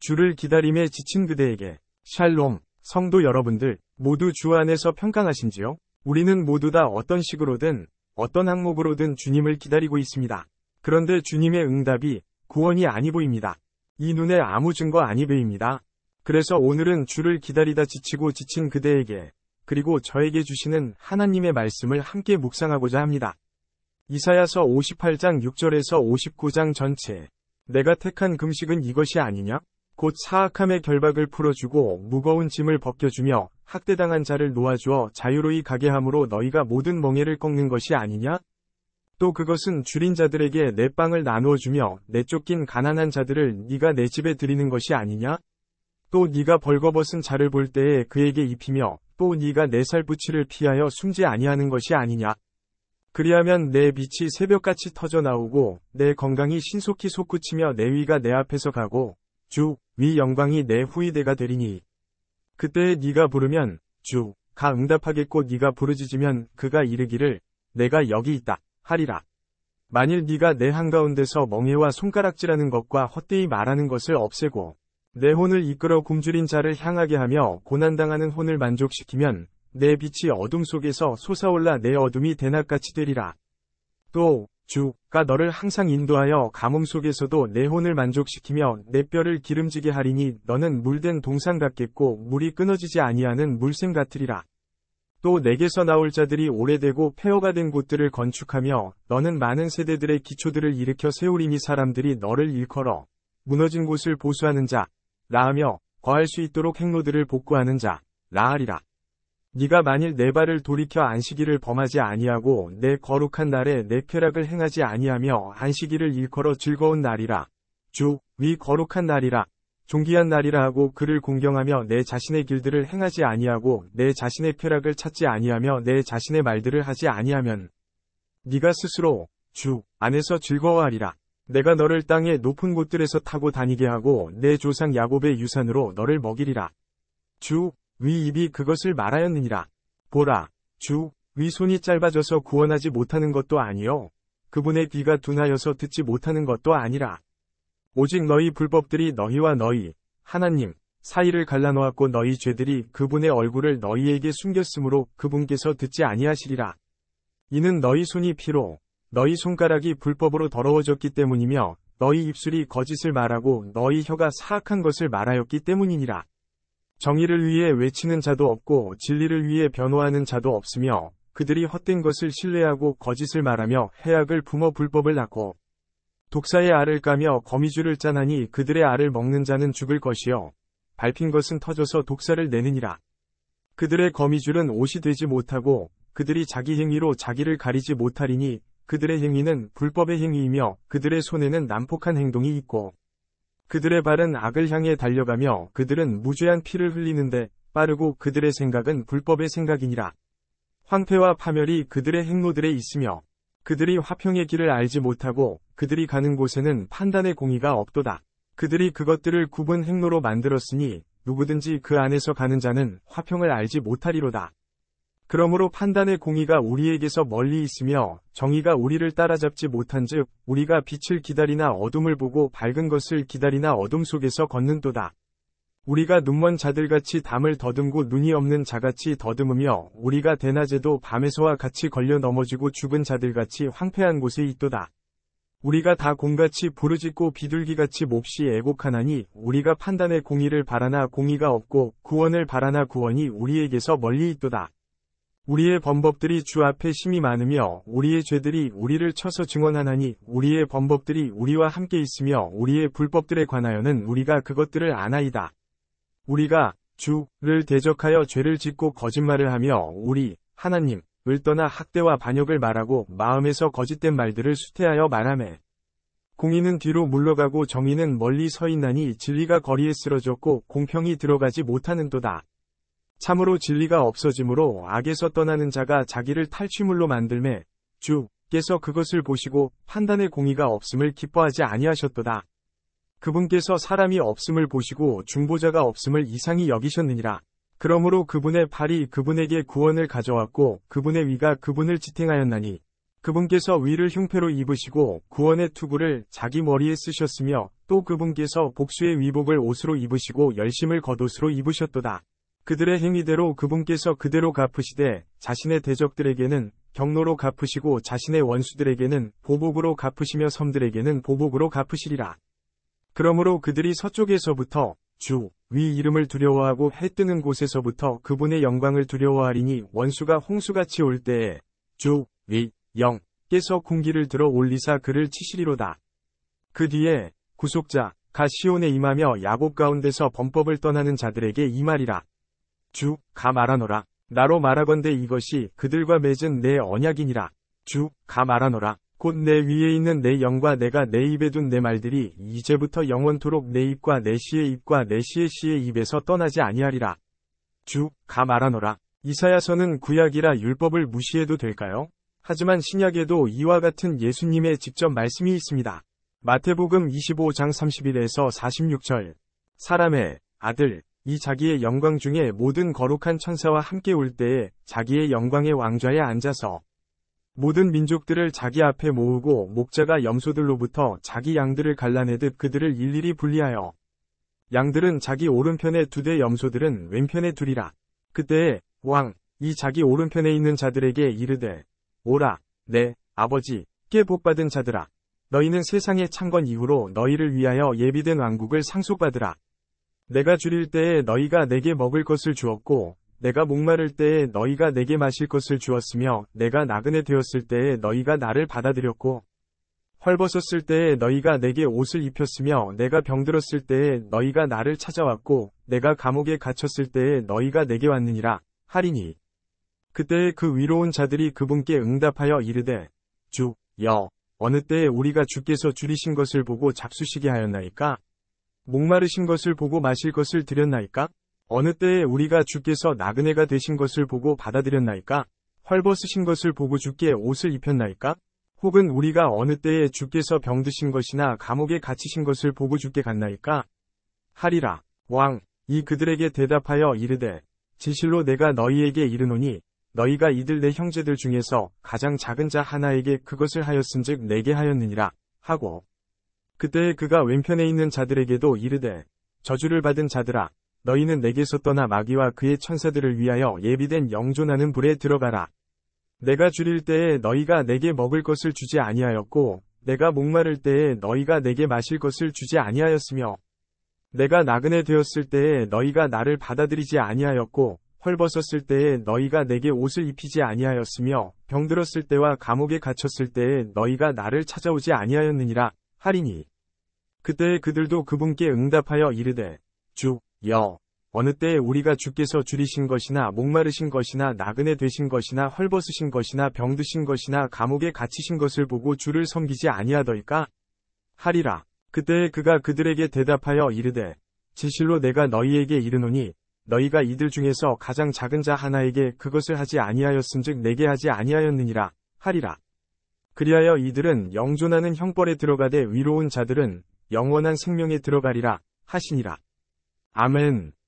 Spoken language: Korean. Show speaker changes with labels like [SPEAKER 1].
[SPEAKER 1] 주를 기다림에 지친 그대에게 샬롬 성도 여러분들 모두 주 안에서 평강하신지요? 우리는 모두 다 어떤 식으로든 어떤 항목으로든 주님을 기다리고 있습니다. 그런데 주님의 응답이 구원이 아니 보입니다. 이 눈에 아무 증거 아니 보입니다. 그래서 오늘은 주를 기다리다 지치고 지친 그대에게 그리고 저에게 주시는 하나님의 말씀을 함께 묵상하고자 합니다. 이사야서 58장 6절에서 59장 전체 내가 택한 금식은 이것이 아니냐? 곧 사악함의 결박을 풀어주고 무거운 짐을 벗겨주며 학대당한 자를 놓아주어 자유로이 가게 함으로 너희가 모든 멍해를 꺾는 것이 아니냐? 또 그것은 줄인 자들에게 내 빵을 나누어 주며 내 쫓긴 가난한 자들을 네가 내 집에 들이는 것이 아니냐? 또 네가 벌거벗은 자를 볼 때에 그에게 입히며 또 네가 내 살부치를 피하여 숨지 아니하는 것이 아니냐? 그리하면 내 빛이 새벽같이 터져 나오고 내 건강이 신속히 솟구치며 내 위가 내 앞에서 가고 죽위 영광이 내 후이대가 되리니 그때에 네가 부르면 주가 응답하겠고 네가 부르짖으면 그가 이르기를 내가 여기 있다 하리라 만일 네가 내 한가운데서 멍해와 손가락질하는 것과 헛되이 말하는 것을 없애고 내 혼을 이끌어 굶주린 자를 향하게 하며 고난당하는 혼을 만족시키면 내 빛이 어둠 속에서 솟아올라 내 어둠이 대낮같이 되리라. 또 주가 너를 항상 인도하여 가뭄 속에서도 내 혼을 만족시키며 내 뼈를 기름지게 하리니 너는 물된 동산 같겠고 물이 끊어지지 아니하는 물샘 같으리라. 또 내게서 나올 자들이 오래되고 폐허가 된 곳들을 건축하며 너는 많은 세대들의 기초들을 일으켜 세우리니 사람들이 너를 일컬어 무너진 곳을 보수하는 자 라하며 거할 수 있도록 행로들을 복구하는 자 라하리라. 네가 만일 내 발을 돌이켜 안식일을 범하지 아니하고 내 거룩한 날에 내 쾌락을 행하지 아니하며 안식일을 일컬어 즐거운 날이라 주 위 거룩한 날이라 존귀한 날이라 하고 그를 공경하며 내 자신의 길들을 행하지 아니하고 내 자신의 쾌락을 찾지 아니하며 내 자신의 말들을 하지 아니하면 네가 스스로 주 안에서 즐거워하리라 내가 너를 땅의 높은 곳들에서 타고 다니게 하고 내 조상 야곱의 유산으로 너를 먹이리라 주위 입이 그것을 말하였느니라. 보라, 주, 위 손이 짧아져서 구원하지 못하는 것도 아니요. 그분의 귀가 둔하여서 듣지 못하는 것도 아니라. 오직 너희 불법들이 너희와 너희, 하나님, 사이를 갈라놓았고 너희 죄들이 그분의 얼굴을 너희에게 숨겼으므로 그분께서 듣지 아니하시리라. 이는 너희 손이 피로, 너희 손가락이 불법으로 더러워졌기 때문이며 너희 입술이 거짓을 말하고 너희 혀가 사악한 것을 말하였기 때문이니라. 정의를 위해 외치는 자도 없고 진리를 위해 변호하는 자도 없으며 그들이 헛된 것을 신뢰하고 거짓을 말하며 해악을 품어 불법을 낳고 독사의 알을 까며 거미줄을 짜나니 그들의 알을 먹는 자는 죽을 것이요 밟힌 것은 터져서 독사를 내느니라 그들의 거미줄은 옷이 되지 못하고 그들이 자기 행위로 자기를 가리지 못하리니 그들의 행위는 불법의 행위이며 그들의 손에는 난폭한 행동이 있고 그들의 발은 악을 향해 달려가며 그들은 무죄한 피를 흘리는데 빠르고 그들의 생각은 불법의 생각이니라. 황폐와 파멸이 그들의 행로들에 있으며 그들이 화평의 길을 알지 못하고 그들이 가는 곳에는 판단의 공의가 없도다. 그들이 그것들을 구분 행로로 만들었으니 누구든지 그 안에서 가는 자는 화평을 알지 못하리로다. 그러므로 판단의 공의가 우리에게서 멀리 있으며 정의가 우리를 따라잡지 못한즉 우리가 빛을 기다리나 어둠을 보고 밝은 것을 기다리나 어둠 속에서 걷는도다. 우리가 눈먼 자들같이 담을 더듬고 눈이 없는 자같이 더듬으며 우리가 대낮에도 밤에서와 같이 걸려 넘어지고 죽은 자들같이 황폐한 곳에 있도다. 우리가 다 공같이 부르짖고 비둘기같이 몹시 애곡하나니 우리가 판단의 공의를 바라나 공의가 없고 구원을 바라나 구원이 우리에게서 멀리 있도다. 우리의 범법들이 주 앞에 심이 많으며 우리의 죄들이 우리를 쳐서 증언하나니 우리의 범법들이 우리와 함께 있으며 우리의 불법들에 관하여는 우리가 그것들을 아나이다. 우리가 주를 대적하여 죄를 짓고 거짓말을 하며 우리 하나님을 떠나 학대와 반역을 말하고 마음에서 거짓된 말들을 수태하여 말하며 공의는 뒤로 물러가고 정의는 멀리 서 있나니 진리가 거리에 쓰러졌고 공평이 들어가지 못하는도다. 참으로 진리가 없어지므로 악에서 떠나는 자가 자기를 탈취물로 만들매 주께서 그것을 보시고 판단의 공의가 없음을 기뻐하지 아니하셨도다. 그분께서 사람이 없음을 보시고 중보자가 없음을 이상히 여기셨느니라. 그러므로 그분의 발이 그분에게 구원을 가져왔고 그분의 위가 그분을 지탱하였나니 그분께서 위를 흉패로 입으시고 구원의 투구를 자기 머리에 쓰셨으며 또 그분께서 복수의 위복을 옷으로 입으시고 열심을 겉옷으로 입으셨도다. 그들의 행위대로 그분께서 그대로 갚으시되 자신의 대적들에게는 경로로 갚으시고 자신의 원수들에게는 보복으로 갚으시며 섬들에게는 보복으로 갚으시리라. 그러므로 그들이 서쪽에서부터 주, 위 이름을 두려워하고 해 뜨는 곳에서부터 그분의 영광을 두려워하리니 원수가 홍수같이 올 때에 주, 위, 영, 께서 군기를 들어 올리사 그를 치시리로다. 그 뒤에 구속자, 가 시온에 임하며 야곱 가운데서 범법을 떠나는 자들에게 이 말이라. 주, 가 말하노라. 나로 말하건대 이것이 그들과 맺은 내 언약이니라. 주, 가 말하노라. 곧 내 위에 있는 내 영과 내가 내 입에 둔 내 말들이 이제부터 영원토록 내 입과 내시의 입과 내시의시의 입에서 떠나지 아니하리라. 주, 가 말하노라. 이사야서는 구약이라 율법을 무시해도 될까요? 하지만 신약에도 이와 같은 예수님의 직접 말씀이 있습니다. 마태복음 25장 31에서 46절. 사람의 아들, 이 자기의 영광 중에 모든 거룩한 천사와 함께 올 때에 자기의 영광의 왕좌에 앉아서 모든 민족들을 자기 앞에 모으고 목자가 염소들로부터 자기 양들을 갈라내듯 그들을 일일이 분리하여 양들은 자기 오른편에 두 대 염소들은 왼편에 둘이라 그때에 왕 이 자기 오른편에 있는 자들에게 이르되 오라 내 아버지 께 복받은 자들아 너희는 세상의 창건 이후로 너희를 위하여 예비된 왕국을 상속받으라 내가 줄일 때에 너희가 내게 먹을 것을 주었고 내가 목마를 때에 너희가 내게 마실 것을 주었으며 내가 나그네 되었을 때에 너희가 나를 받아들였고 헐벗었을 때에 너희가 내게 옷을 입혔으며 내가 병들었을 때에 너희가 나를 찾아왔고 내가 감옥에 갇혔을 때에 너희가 내게 왔느니라 하리니 그때 그 위로운 자들이 그분께 응답하여 이르되 주여 어느 때에 우리가 주께서 줄이신 것을 보고 잡수시게 하였나이까 목마르신 것을 보고 마실 것을 드렸나이까? 어느 때에 우리가 주께서 나그네가 되신 것을 보고 받아들였나이까? 헐벗으신 것을 보고 주께 옷을 입혔나이까? 혹은 우리가 어느 때에 주께서 병드신 것이나 감옥에 갇히신 것을 보고 주께 갔나이까? 하리라. 왕, 이 그들에게 대답하여 이르되, 지실로 내가 너희에게 이르노니, 너희가 이들 내 형제들 중에서 가장 작은 자 하나에게 그것을 하였은즉 내게 하였느니라, 하고, 그때에 그가 왼편에 있는 자들에게도 이르되 저주를 받은 자들아 너희는 내게서 떠나 마귀와 그의 천사들을 위하여 예비된 영존하는 불에 들어가라. 내가 줄일 때에 너희가 내게 먹을 것을 주지 아니하였고 내가 목마를 때에 너희가 내게 마실 것을 주지 아니하였으며 내가 나그네 되었을 때에 너희가 나를 받아들이지 아니하였고 헐벗었을 때에 너희가 내게 옷을 입히지 아니하였으며 병들었을 때와 감옥에 갇혔을 때에 너희가 나를 찾아오지 아니하였느니라 하리니 그때에 그들도 그분께 응답하여 이르되 주, 여, 어느 때에 우리가 주께서 줄이신 것이나 목마르신 것이나 나그네 되신 것이나 헐벗으신 것이나 병드신 것이나 감옥에 갇히신 것을 보고 주를 섬기지 아니하더이까? 하리라. 그때에 그가 그들에게 대답하여 이르되 진실로 내가 너희에게 이르노니 너희가 이들 중에서 가장 작은 자 하나에게 그것을 하지 아니하였음즉 내게 하지 아니하였느니라 하리라. 그리하여 이들은 영존하는 형벌에 들어가되 위로운 자들은 영원한 생명에 들어가리라 하시니라. 아멘.